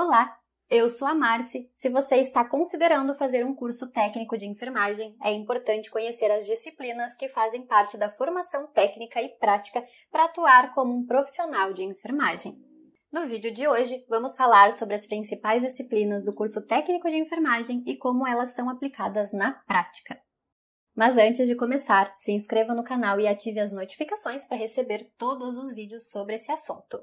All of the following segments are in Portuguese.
Olá, eu sou a Marci. Se você está considerando fazer um curso técnico de enfermagem, é importante conhecer as disciplinas que fazem parte da formação técnica e prática para atuar como um profissional de enfermagem. No vídeo de hoje, vamos falar sobre as principais disciplinas do curso técnico de enfermagem e como elas são aplicadas na prática. Mas antes de começar, se inscreva no canal e ative as notificações para receber todos os vídeos sobre esse assunto.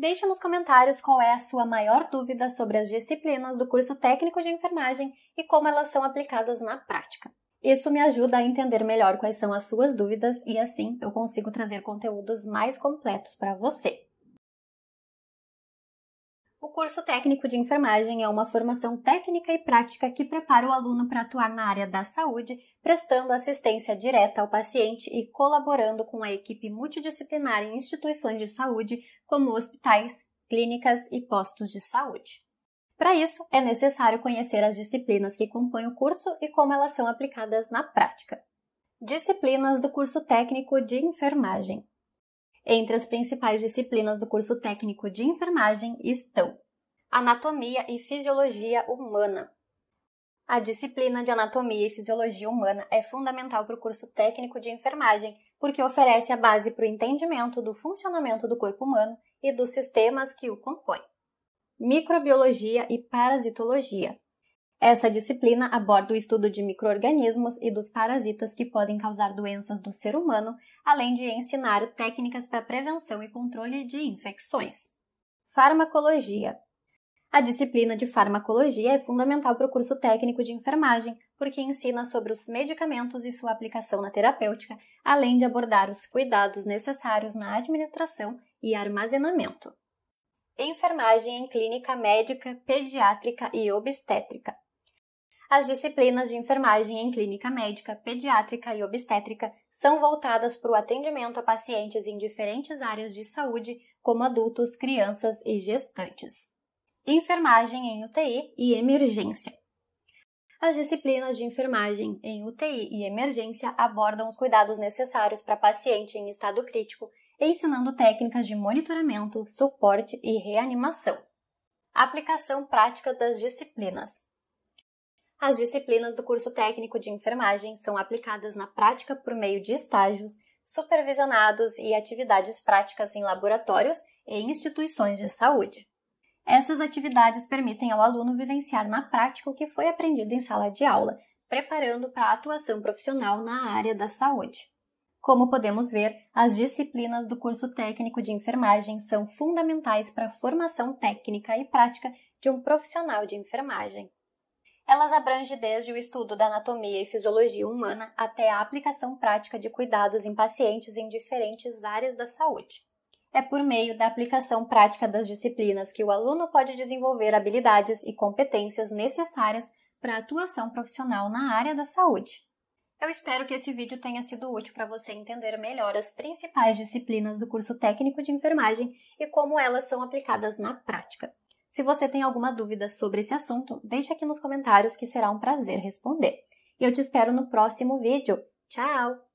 Deixe nos comentários qual é a sua maior dúvida sobre as disciplinas do curso técnico de enfermagem e como elas são aplicadas na prática. Isso me ajuda a entender melhor quais são as suas dúvidas e assim eu consigo trazer conteúdos mais completos para você. O curso técnico de enfermagem é uma formação técnica e prática que prepara o aluno para atuar na área da saúde, prestando assistência direta ao paciente e colaborando com a equipe multidisciplinar em instituições de saúde, como hospitais, clínicas e postos de saúde. Para isso, é necessário conhecer as disciplinas que compõem o curso e como elas são aplicadas na prática. Disciplinas do curso técnico de enfermagem. Entre as principais disciplinas do curso técnico de enfermagem estão Anatomia e Fisiologia Humana. A disciplina de Anatomia e Fisiologia Humana é fundamental para o curso técnico de enfermagem, porque oferece a base para o entendimento do funcionamento do corpo humano e dos sistemas que o compõem. Microbiologia e Parasitologia essa disciplina aborda o estudo de microorganismos e dos parasitas que podem causar doenças no ser humano, além de ensinar técnicas para prevenção e controle de infecções. Farmacologia. A disciplina de farmacologia é fundamental para o curso técnico de enfermagem, porque ensina sobre os medicamentos e sua aplicação na terapêutica, além de abordar os cuidados necessários na administração e armazenamento. Enfermagem em clínica médica, pediátrica e obstétrica as disciplinas de enfermagem em clínica médica, pediátrica e obstétrica são voltadas para o atendimento a pacientes em diferentes áreas de saúde, como adultos, crianças e gestantes. Enfermagem em UTI e emergência. As disciplinas de enfermagem em UTI e emergência abordam os cuidados necessários para paciente em estado crítico, ensinando técnicas de monitoramento, suporte e reanimação. Aplicação prática das disciplinas. As disciplinas do curso técnico de enfermagem são aplicadas na prática por meio de estágios supervisionados e atividades práticas em laboratórios e instituições de saúde. Essas atividades permitem ao aluno vivenciar na prática o que foi aprendido em sala de aula, preparando para a atuação profissional na área da saúde. Como podemos ver, as disciplinas do curso técnico de enfermagem são fundamentais para a formação técnica e prática de um profissional de enfermagem. Elas abrangem desde o estudo da anatomia e fisiologia humana até a aplicação prática de cuidados em pacientes em diferentes áreas da saúde. É por meio da aplicação prática das disciplinas que o aluno pode desenvolver habilidades e competências necessárias para a atuação profissional na área da saúde. Eu espero que esse vídeo tenha sido útil para você entender melhor as principais disciplinas do curso técnico de enfermagem e como elas são aplicadas na prática. Se você tem alguma dúvida sobre esse assunto, deixe aqui nos comentários que será um prazer responder. E eu te espero no próximo vídeo. Tchau!